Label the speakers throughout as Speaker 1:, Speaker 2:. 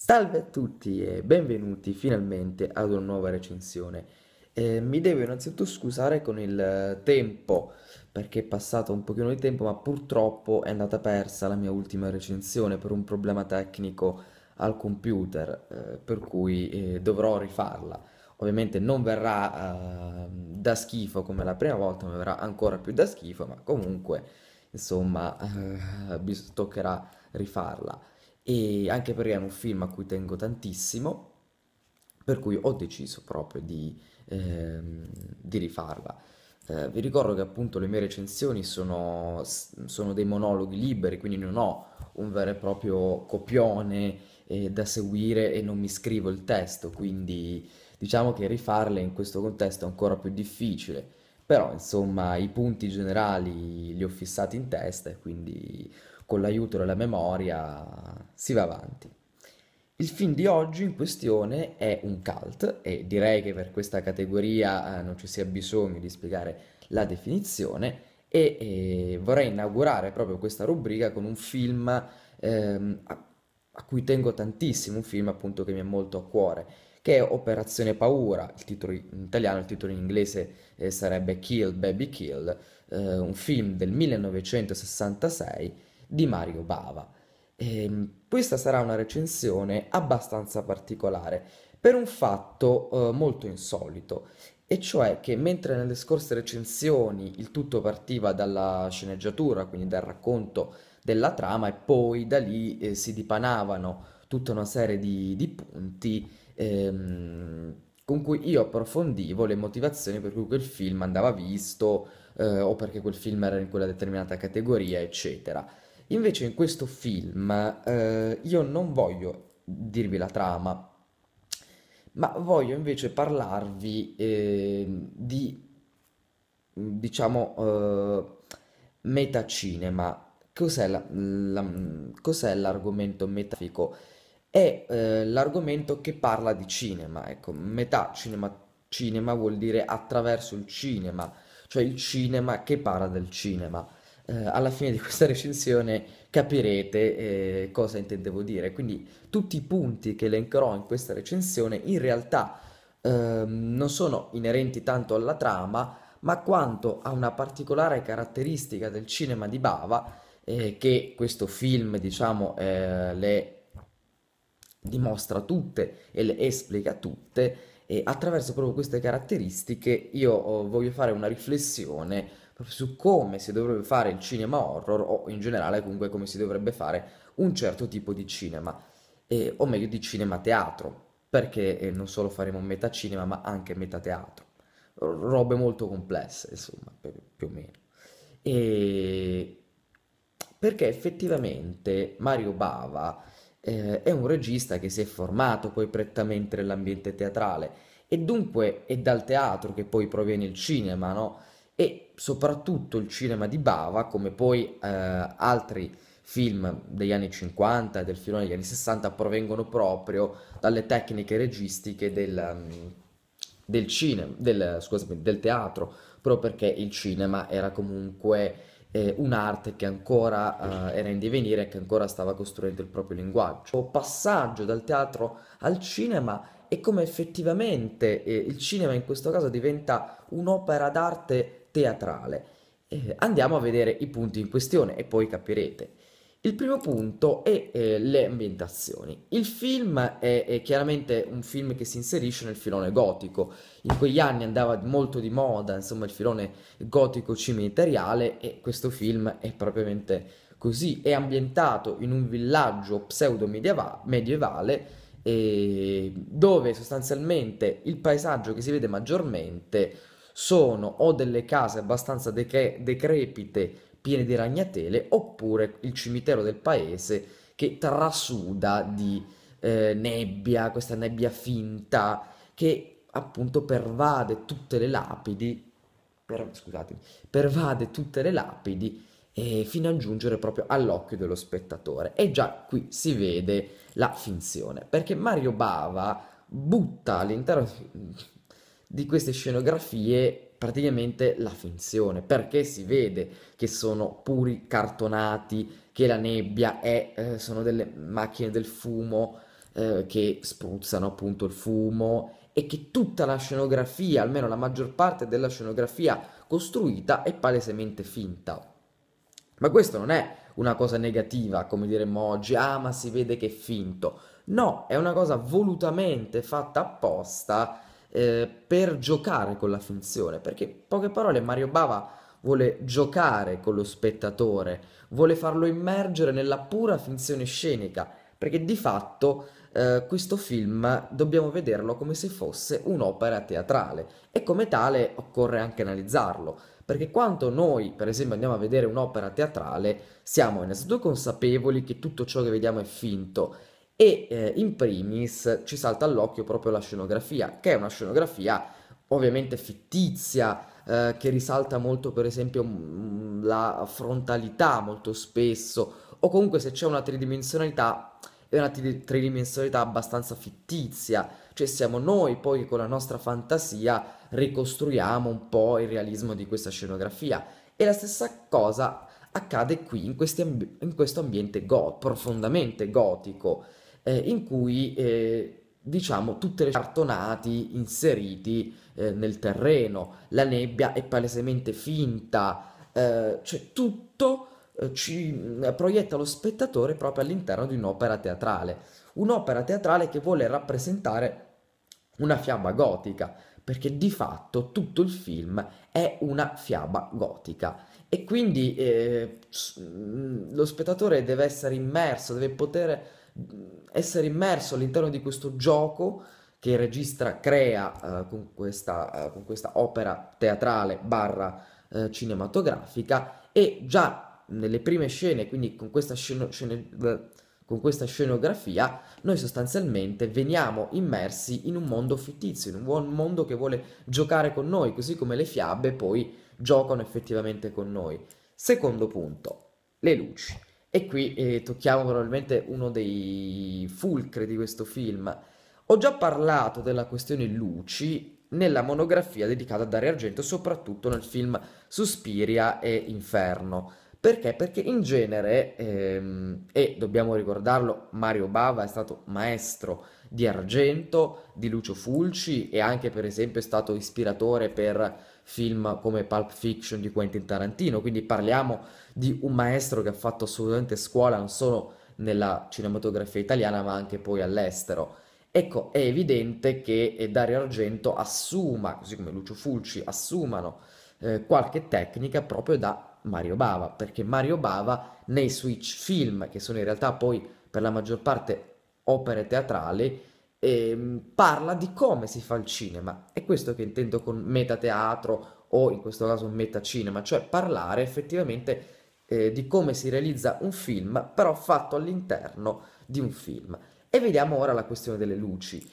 Speaker 1: Salve a tutti e benvenuti finalmente ad una nuova recensione. Eh, mi devo innanzitutto scusare con il tempo perché è passato un pochino di tempo ma purtroppo è andata persa la mia ultima recensione per un problema tecnico al computer eh, per cui eh, dovrò rifarla. Ovviamente non verrà eh, da schifo come la prima volta, ma verrà ancora più da schifo, ma comunque insomma bis- toccherà rifarla e anche perché è un film a cui tengo tantissimo, per cui ho deciso proprio di, ehm, di rifarla. Eh, vi ricordo che appunto le mie recensioni sono, sono, dei monologhi liberi, quindi non ho un vero e proprio copione eh, da seguire e non mi scrivo il testo, quindi diciamo che rifarle in questo contesto è ancora più difficile, però insomma i punti generali li ho fissati in testa e quindi con l'aiuto della memoria si va avanti. Il film di oggi in questione è un cult e direi che per questa categoria eh, non ci sia bisogno di spiegare la definizione e, e eh, vorrei inaugurare proprio questa rubrica con un film ehm, a, a cui tengo tantissimo, un film appunto che mi è molto a cuore che è Operazione Paura, il titolo in italiano, il titolo in inglese eh, sarebbe Kill Baby Kill, eh, un film del 1966 di Mario Bava. E, ehm, questa sarà una recensione abbastanza particolare per un fatto eh, molto insolito, e cioè che mentre nelle scorse recensioni il tutto partiva dalla sceneggiatura, quindi dal racconto della trama, e poi da lì eh, si dipanavano tutta una serie di, di punti ehm, con cui io approfondivo le motivazioni per cui quel film andava visto eh, o perché quel film era in quella determinata categoria, eccetera. Invece in questo film eh, io non voglio dirvi la trama, ma voglio invece parlarvi eh, di, diciamo, eh, metacinema. Cos'è, la, la, cos'è, l'argomento metafico? È eh, l'argomento che parla di cinema, ecco, metà cinema, cinema vuol dire attraverso il cinema, cioè il cinema che parla del cinema eh, alla fine di questa recensione capirete eh, cosa intendevo dire. Quindi tutti i punti che elencherò in questa recensione in realtà ehm, non sono inerenti tanto alla trama, ma quanto a una particolare caratteristica del cinema di Bava eh, che questo film, diciamo, eh, le dimostra tutte e le esplica tutte e attraverso proprio queste caratteristiche io oh, voglio fare una riflessione su come si dovrebbe fare il cinema horror o in generale comunque come si dovrebbe fare un certo tipo di cinema, eh, o meglio di cinema teatro, perché eh, non solo faremo metà cinema ma anche metà metateatro, robe molto complesse insomma, per, più o meno. E... Perché effettivamente Mario Bava eh, è un regista che si è formato poi prettamente nell'ambiente teatrale e dunque è dal teatro che poi proviene il cinema, no? e soprattutto il cinema di Bava, come poi eh, altri film degli anni 50 e del filone degli anni 60, provengono proprio dalle tecniche registiche del, mm, del cinema, del, scusami, del teatro, proprio perché il cinema era comunque eh, un'arte che ancora eh, era in divenire e che ancora stava costruendo il proprio linguaggio. Il passaggio dal teatro al cinema e come effettivamente eh, il cinema in questo caso diventa un'opera d'arte teatrale. Eh, andiamo a vedere i punti in questione e poi capirete. Il primo punto è eh, le ambientazioni. Il film è, è, chiaramente un film che si inserisce nel filone gotico. In quegli anni andava molto di moda, insomma, il filone gotico cimiteriale e questo film è propriamente così. È ambientato in un villaggio pseudo-medievale eh, dove sostanzialmente il paesaggio che si vede maggiormente sono o delle case abbastanza de- decrepite, piene di ragnatele, oppure il cimitero del paese che trasuda di eh, nebbia, questa nebbia finta che appunto pervade tutte le lapidi, per, scusatemi, pervade tutte le lapidi fino a giungere proprio all'occhio dello spettatore. E già qui si vede la finzione, perché Mario Bava butta all'interno di queste scenografie praticamente la finzione, perché si vede che sono puri cartonati, che la nebbia è, eh, sono delle macchine del fumo eh, che spruzzano appunto il fumo e che tutta la scenografia, almeno la maggior parte della scenografia costruita, è palesemente finta. Ma questo non è una cosa negativa, come diremmo oggi, ah ma si vede che è finto. No, è una cosa volutamente fatta apposta eh, per giocare con la finzione, perché in poche parole Mario Bava vuole giocare con lo spettatore, vuole farlo immergere nella pura finzione scenica, perché di fatto eh, questo film dobbiamo vederlo come se fosse un'opera teatrale e come tale occorre anche analizzarlo, perché quando noi per esempio andiamo a vedere un'opera teatrale siamo innanzitutto consapevoli che tutto ciò che vediamo è finto e eh, in primis ci salta all'occhio proprio la scenografia, che è una scenografia ovviamente fittizia, eh, che risalta molto per esempio mh, mm, mm, la frontalità molto spesso, o comunque se c'è una tridimensionalità è una tri- tridimensionalità abbastanza fittizia, cioè siamo noi poi con la nostra fantasia ricostruiamo un po' il realismo di questa scenografia e la stessa cosa accade qui in, ambi- in questo ambiente go- profondamente gotico eh, in cui eh, diciamo tutte le cartonati inseriti eh, nel terreno, la nebbia è palesemente finta, eh, cioè tutto eh, ci mm, proietta lo spettatore proprio all'interno di un'opera teatrale, un'opera teatrale che vuole rappresentare una fiaba gotica, perché di fatto tutto il film è una fiaba gotica e quindi eh, mm, lo spettatore deve essere immerso, deve poter essere immerso all'interno di questo gioco che il regista crea uh, con, questa, uh, con, questa, opera teatrale barra uh, cinematografica e già nelle prime scene, quindi con questa, sceno- scene- con questa scenografia, noi sostanzialmente veniamo immersi in un mondo fittizio, in un mondo che vuole giocare con noi, così come le fiabe poi giocano effettivamente con noi. Secondo punto, le luci. E qui eh, tocchiamo probabilmente uno dei fulcri di questo film. Ho già parlato della questione luci nella monografia dedicata a Dario Argento, soprattutto nel film Suspiria e Inferno. Perché? Perché in genere, ehm, e dobbiamo ricordarlo, Mario Bava è stato maestro di Argento, di Lucio Fulci e anche per esempio è stato ispiratore per film come Pulp Fiction di Quentin Tarantino, quindi parliamo di un maestro che ha fatto assolutamente scuola non solo nella cinematografia italiana ma anche poi all'estero. Ecco, è evidente che Dario Argento assuma, così come Lucio Fulci, assumano eh, qualche tecnica proprio da Mario Bava, perché Mario Bava nei switch film, che sono in realtà poi per la maggior parte opere teatrali, eh, parla di come si fa il cinema. È questo che intendo con metateatro o in questo caso metacinema, cioè parlare effettivamente eh, di come si realizza un film, però fatto all'interno di un film. E vediamo ora la questione delle luci.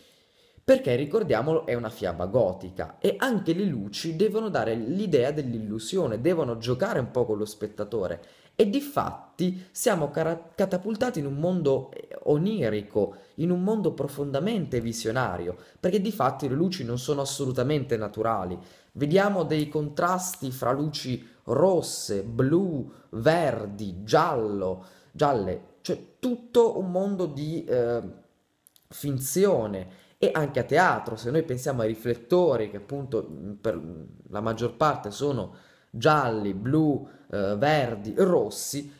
Speaker 1: Perché ricordiamolo, è una fiaba gotica e anche le luci devono dare l'idea dell'illusione, devono giocare un po' con lo spettatore. E di fatto infatti siamo cara- catapultati in un mondo eh, onirico, in un mondo profondamente visionario, perché di fatto le luci non sono assolutamente naturali. Vediamo dei contrasti fra luci rosse, blu, verdi, giallo, gialle, cioè tutto un mondo di eh, finzione e anche a teatro, se noi pensiamo ai riflettori che appunto mm, per mm, la maggior parte sono gialli, blu, eh, verdi, rossi,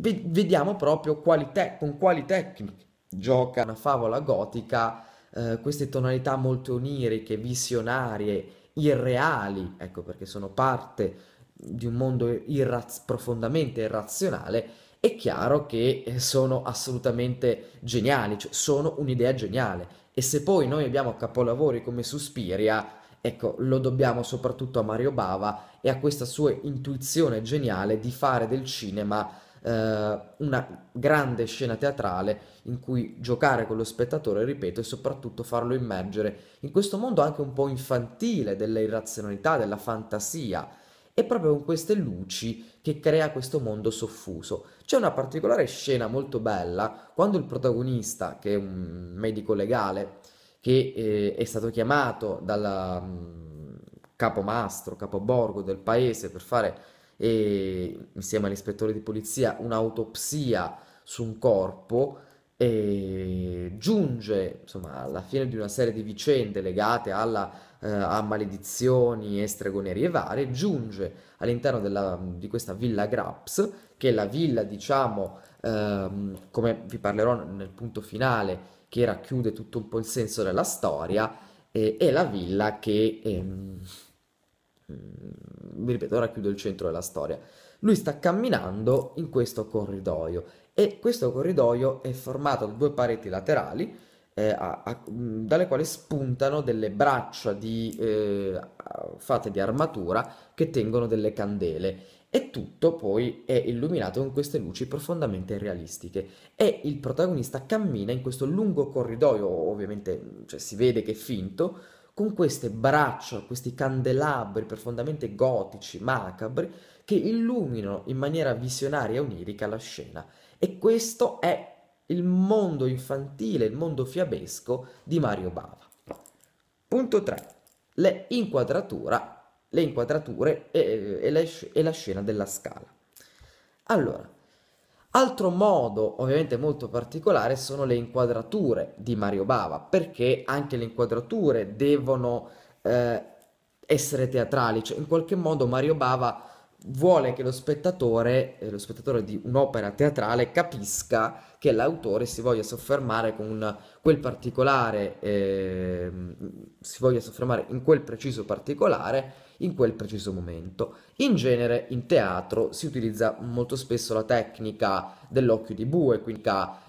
Speaker 1: vediamo proprio quali te- con quali tecniche gioca una favola gotica, eh, queste tonalità molto oniriche, visionarie, irreali, ecco perché sono parte di un mondo irraz- profondamente irrazionale, è chiaro che eh, sono assolutamente geniali, cioè sono un'idea geniale. E se poi noi abbiamo capolavori come Suspiria, ecco, lo dobbiamo soprattutto a Mario Bava e a questa sua intuizione geniale di fare del cinema eh, una grande scena teatrale in cui giocare con lo spettatore, ripeto, e soprattutto farlo immergere in questo mondo anche un po' infantile della irrazionalità, della fantasia. È proprio con queste luci che crea questo mondo soffuso. C'è una particolare scena molto bella quando il protagonista, che è un medico legale, che eh, è stato chiamato dal mm, capomastro, capoborgo del paese per fare e insieme all'ispettore di polizia un'autopsia su un corpo e giunge insomma alla fine di una serie di vicende legate alla, eh, a maledizioni e stregonerie varie giunge all'interno della, di questa villa Graps che è la villa diciamo ehm, come vi parlerò nel punto finale che racchiude tutto un po' il senso della storia eh, è la villa che ehm, vi mm, ripeto, ora chiudo il centro della storia. Lui sta camminando in questo corridoio e questo corridoio è formato da due pareti laterali eh, a, a, mm, dalle quali spuntano delle braccia di, eh, fatte di armatura che tengono delle candele e tutto poi è illuminato con queste luci profondamente realistiche e il protagonista cammina in questo lungo corridoio, ovviamente cioè, si vede che è finto, con queste braccia, questi candelabri profondamente gotici, macabri, che illuminano in maniera visionaria e onirica la scena. E questo è il mondo infantile, il mondo fiabesco di Mario Bava. Punto 3. Le, le inquadrature e, e, le, e la scena della scala. Allora, Altro modo ovviamente molto particolare sono le inquadrature di Mario Bava, perché anche le inquadrature devono eh, essere teatrali, cioè in qualche modo Mario Bava vuole che lo spettatore, eh, lo spettatore di un'opera teatrale, capisca che l'autore si voglia soffermare con quel particolare, eh, si voglia soffermare in quel preciso particolare in quel preciso momento. In genere in teatro si utilizza molto spesso la tecnica dell'occhio di bue, quindi,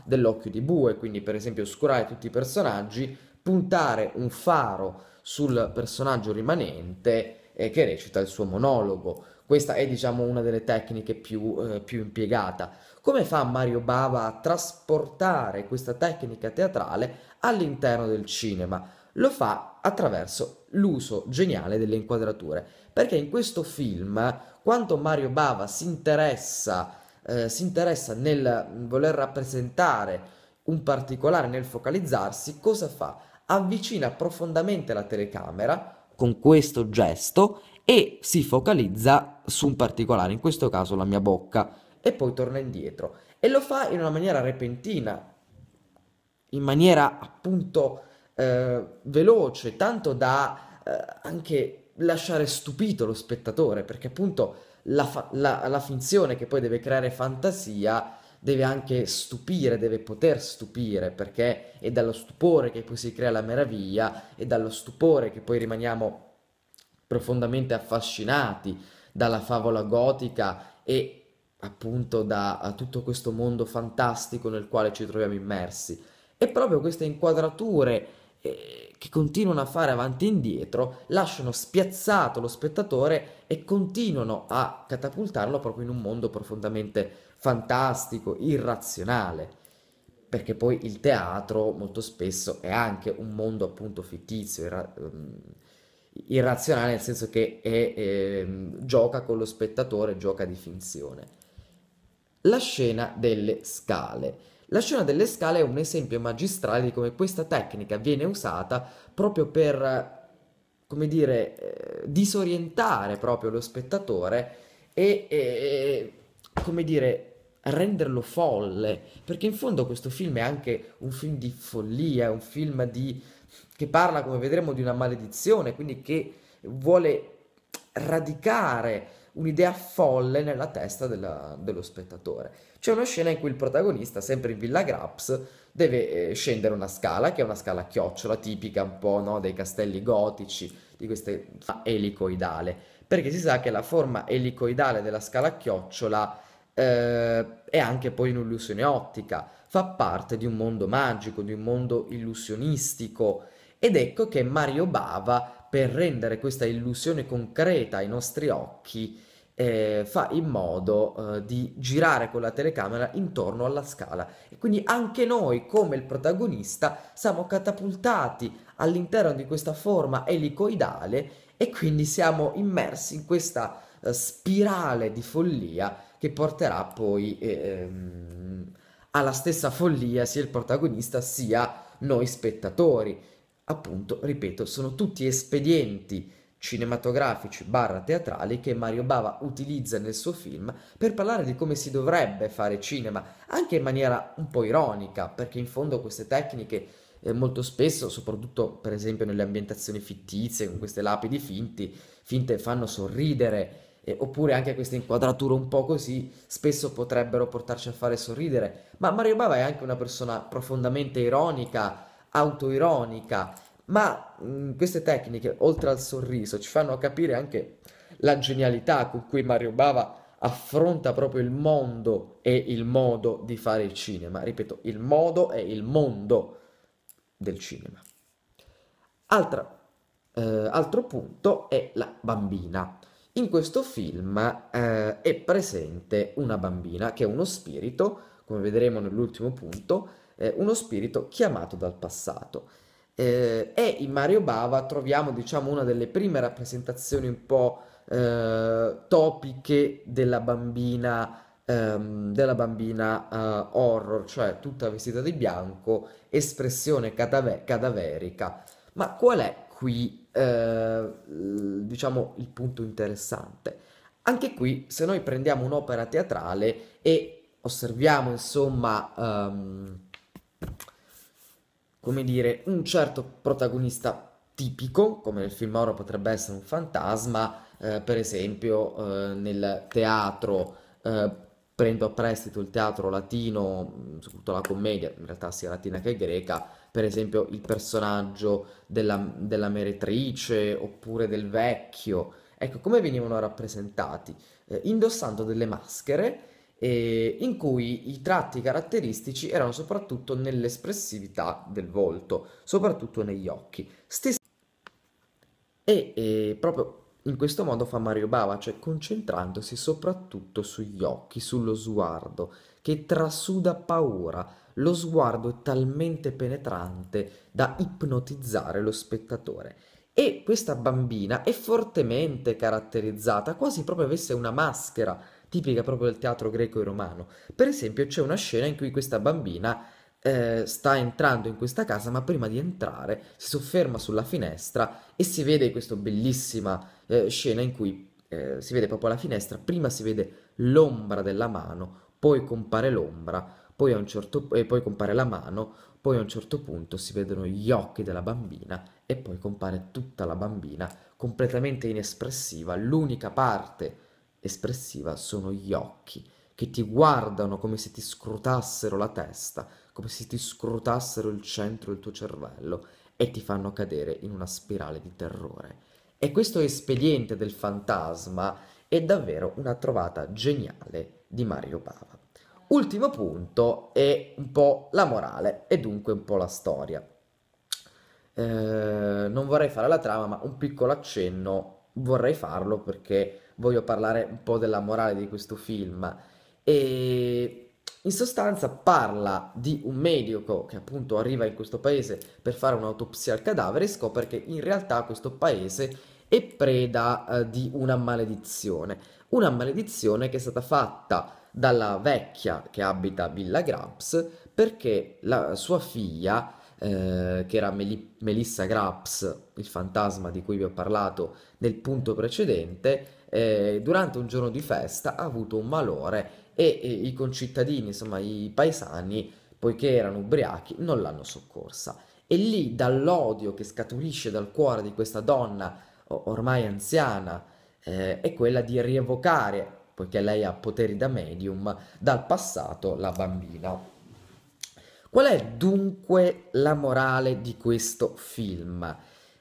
Speaker 1: dell'occhio di bue, quindi per esempio oscurare tutti i personaggi, puntare un faro sul personaggio rimanente eh, che recita il suo monologo. Questa è diciamo una delle tecniche più, eh, più impiegata. Come fa Mario Bava a trasportare questa tecnica teatrale all'interno del cinema? lo fa attraverso l'uso geniale delle inquadrature, perché in questo film quanto Mario Bava si interessa, eh, si interessa nel voler rappresentare un particolare, nel focalizzarsi, cosa fa? Avvicina profondamente la telecamera con questo gesto e si focalizza su un particolare, in questo caso la mia bocca, e poi torna indietro. E lo fa in una maniera repentina, in maniera appunto eh, veloce, tanto da eh, anche lasciare stupito lo spettatore, perché appunto la, fa- la, la finzione che poi deve creare fantasia deve anche stupire, deve poter stupire, perché è dallo stupore che poi si crea la meraviglia, è dallo stupore che poi rimaniamo profondamente affascinati dalla favola gotica e appunto da tutto questo mondo fantastico nel quale ci troviamo immersi. E proprio queste inquadrature eh, che continuano a fare avanti e indietro, lasciano spiazzato lo spettatore e continuano a catapultarlo proprio in un mondo profondamente fantastico, irrazionale. Perché poi il teatro molto spesso è anche un mondo appunto fittizio, irra- mm, irrazionale, nel senso che è, è, ehm, gioca con lo spettatore, gioca di finzione. La scena delle scale. La scena delle scale è un esempio magistrale di come questa tecnica viene usata proprio per, come dire, eh, disorientare proprio lo spettatore e, e, come dire, renderlo folle, perché in fondo questo film è anche un film di follia, è un film di... che parla, come vedremo, di una maledizione, quindi che vuole radicare un'idea folle nella testa della, dello spettatore c'è una scena in cui il protagonista, sempre in Villa Graps, deve eh, scendere una scala, che è una scala a chiocciola, tipica un po' no, dei castelli gotici, di questa elicoidale, perché si sa che la forma elicoidale della scala a chiocciola eh, è anche poi un'illusione ottica, fa parte di un mondo magico, di un mondo illusionistico. Ed ecco che Mario Bava, per rendere questa illusione concreta ai nostri occhi, eh, fa in modo eh, di girare con la telecamera intorno alla scala e quindi anche noi come il protagonista siamo catapultati all'interno di questa forma elicoidale e quindi siamo immersi in questa eh, spirale di follia che porterà poi ehm, alla stessa follia sia il protagonista sia noi spettatori. Appunto, ripeto, sono tutti espedienti cinematografici barra teatrali che Mario Bava utilizza nel suo film per parlare di come si dovrebbe fare cinema, anche in maniera un po' ironica, perché in fondo queste tecniche eh, molto spesso, soprattutto per esempio nelle ambientazioni fittizie, con queste lapidi finti, finte fanno sorridere, eh, oppure anche queste inquadrature un po' così, spesso potrebbero portarci a fare sorridere, ma Mario Bava è anche una persona profondamente ironica, autoironica, ma mh, mm, queste tecniche, oltre al sorriso, ci fanno capire anche la genialità con cui Mario Bava affronta proprio il mondo e il modo di fare il cinema. Ripeto, il modo e il mondo del cinema. Altra, eh, altro punto è la bambina. In questo film eh, è presente una bambina che è uno spirito, come vedremo nell'ultimo punto, eh, uno spirito chiamato dal passato eh, e in Mario Bava troviamo diciamo una delle prime rappresentazioni un po' eh, topiche della bambina ehm, della bambina uh, horror, cioè tutta vestita di bianco, espressione cadave- cadaverica. Ma qual è qui, eh, diciamo, il punto interessante? Anche qui, se noi prendiamo un'opera teatrale e osserviamo, insomma, um, come dire, un certo protagonista tipico, come nel film oro potrebbe essere un fantasma, eh, per esempio eh, nel teatro, eh, prendo a prestito il teatro latino, soprattutto la commedia, in realtà sia latina che greca, per esempio il personaggio della, della meretrice oppure del vecchio, ecco come venivano rappresentati, eh, indossando delle maschere eh, in cui i tratti caratteristici erano soprattutto nell'espressività del volto, soprattutto negli occhi. Stes- e eh, proprio in questo modo fa Mario Bava, cioè concentrandosi soprattutto sugli occhi, sullo sguardo, che trasuda paura. Lo sguardo è talmente penetrante da ipnotizzare lo spettatore. E questa bambina è fortemente caratterizzata, quasi proprio avesse una maschera tipica proprio del teatro greco e romano. Per esempio c'è una scena in cui questa bambina eh, sta entrando in questa casa, ma prima di entrare si sofferma sulla finestra e si vede questa bellissima eh, scena in cui eh, si vede proprio la finestra, prima si vede l'ombra della mano, poi compare l'ombra, poi, certo, e eh, poi compare la mano, poi a un certo punto si vedono gli occhi della bambina e poi compare tutta la bambina, completamente inespressiva, l'unica parte espressiva sono gli occhi, che ti guardano come se ti scrutassero la testa, come se ti scrutassero il centro del tuo cervello e ti fanno cadere in una spirale di terrore. E questo espediente del fantasma è davvero una trovata geniale di Mario Bava. Ultimo punto è un po' la morale e dunque un po' la storia. Eh, non vorrei fare la trama, ma un piccolo accenno vorrei farlo perché voglio parlare un po' della morale di questo film. E in sostanza parla di un medico che appunto arriva in questo paese per fare un'autopsia al cadavere e scopre che in realtà questo paese è preda eh, di una maledizione. Una maledizione che è stata fatta dalla vecchia che abita Villa Graps perché la sua figlia eh, che era Meli- Melissa Graps, il fantasma di cui vi ho parlato nel punto precedente, eh, durante un giorno di festa ha avuto un malore e, e i concittadini, insomma i paesani, poiché erano ubriachi, non l'hanno soccorsa. E lì dall'odio che scaturisce dal cuore di questa donna ormai anziana eh, è quella di rievocare, poiché lei ha poteri da medium, dal passato la bambina. Qual è dunque la morale di questo film?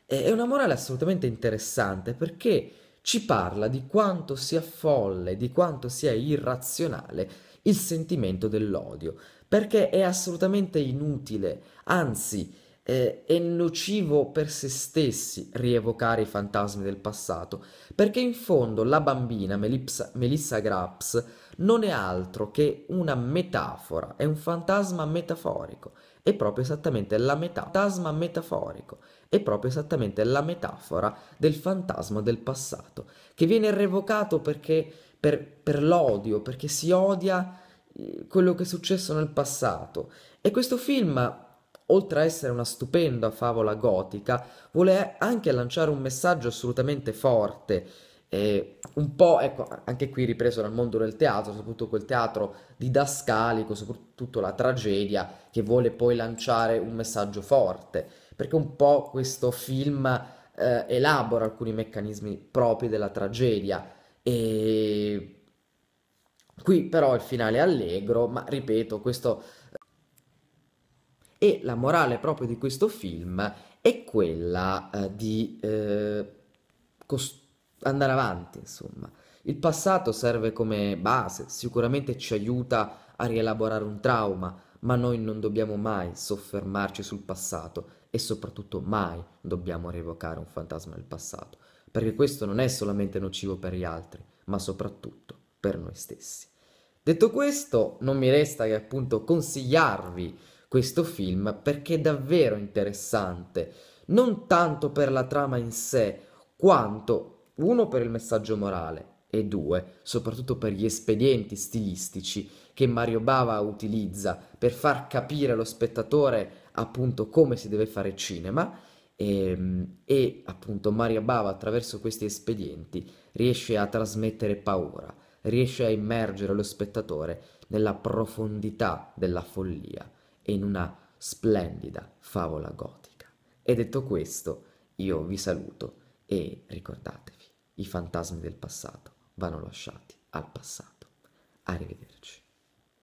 Speaker 1: Eh, è una morale assolutamente interessante perché ci parla di quanto sia folle, di quanto sia irrazionale il sentimento dell'odio, perché è assolutamente inutile, anzi eh, è nocivo per se stessi rievocare i fantasmi del passato, perché in fondo la bambina Melipsa, Melissa Graps non è altro che una metafora, è un fantasma metaforico, è proprio esattamente la metà, fantasma metaforico, è proprio esattamente la metafora del fantasma del passato, che viene revocato perché, per, per l'odio, perché si odia eh, quello che è successo nel passato. E questo film, oltre a essere una stupenda favola gotica, vuole anche lanciare un messaggio assolutamente forte, e un po', ecco, anche qui ripreso dal mondo del teatro, soprattutto quel teatro didascalico, soprattutto la tragedia, che vuole poi lanciare un messaggio forte, perché un po' questo film eh, elabora alcuni meccanismi propri della tragedia. E qui però il finale è allegro, ma ripeto, questo... E la morale proprio di questo film è quella eh, di eh, costruire andare avanti, insomma. Il passato serve come base, sicuramente ci aiuta a rielaborare un trauma, ma noi non dobbiamo mai soffermarci sul passato e soprattutto mai dobbiamo rievocare un fantasma del passato, perché questo non è solamente nocivo per gli altri, ma soprattutto per noi stessi. Detto questo, non mi resta che appunto consigliarvi questo film perché è davvero interessante, non tanto per la trama in sé, quanto uno per il messaggio morale e due soprattutto per gli espedienti stilistici che Mario Bava utilizza per far capire allo spettatore appunto come si deve fare cinema e, ehm, e appunto Mario Bava attraverso questi espedienti riesce a trasmettere paura, riesce a immergere lo spettatore nella profondità della follia e in una splendida favola gotica. E detto questo, io vi saluto e ricordatevi i fantasmi del passato vanno lasciati al passato. Arrivederci.